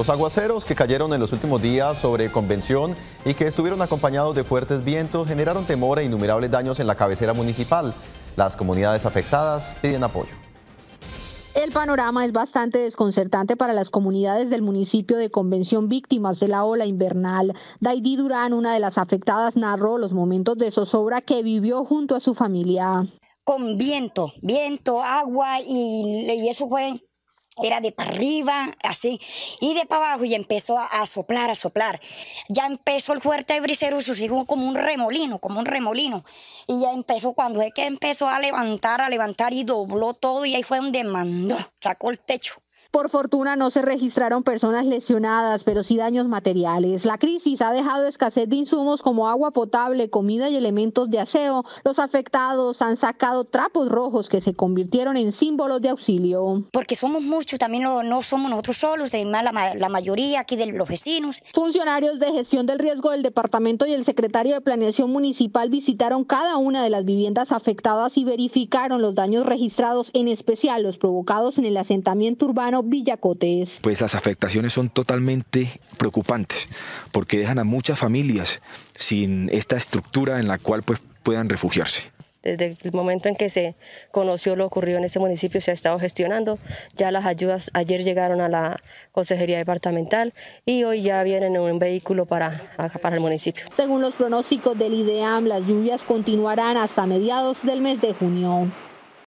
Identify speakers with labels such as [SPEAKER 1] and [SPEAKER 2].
[SPEAKER 1] Los aguaceros que cayeron en los últimos días sobre convención y que estuvieron acompañados de fuertes vientos generaron temor e innumerables daños en la cabecera municipal. Las comunidades afectadas piden apoyo.
[SPEAKER 2] El panorama es bastante desconcertante para las comunidades del municipio de Convención víctimas de la ola invernal. Daidi Durán, una de las afectadas, narró
[SPEAKER 3] los momentos de zozobra que vivió junto a su familia. Con viento, viento, agua y, y eso fue era de para arriba, así, y de para abajo, y empezó a, soplar, a soplar. Ya empezó el fuerte brisero, sus hijos como un remolino, como un remolino. Y ya empezó, cuando es que empezó a levantar, a levantar, y dobló todo, y ahí fue donde mandó, sacó el techo.
[SPEAKER 2] Por fortuna no se registraron personas lesionadas, pero sí daños materiales. La crisis ha dejado escasez de insumos como agua potable, comida y elementos de aseo. Los afectados han sacado trapos rojos que se convirtieron
[SPEAKER 3] en símbolos de auxilio. Porque somos muchos, también no, somos nosotros solos, además la mayoría aquí de los vecinos. Funcionarios de
[SPEAKER 2] gestión del riesgo del departamento y el secretario de Planeación Municipal visitaron cada una de las viviendas afectadas y verificaron los daños registrados, en especial los provocados en el asentamiento urbano Villacotes.
[SPEAKER 1] Pues las afectaciones son totalmente preocupantes porque dejan a muchas familias sin esta estructura en la cual pues, puedan refugiarse
[SPEAKER 4] desde el momento en que se conoció lo ocurrido en ese municipio se ha estado gestionando. Ya las ayudas ayer llegaron a la Consejería Departamental y hoy ya vienen en un vehículo para, para el municipio. Según los pronósticos del
[SPEAKER 2] IDEAM, las lluvias continuarán hasta mediados del mes de junio.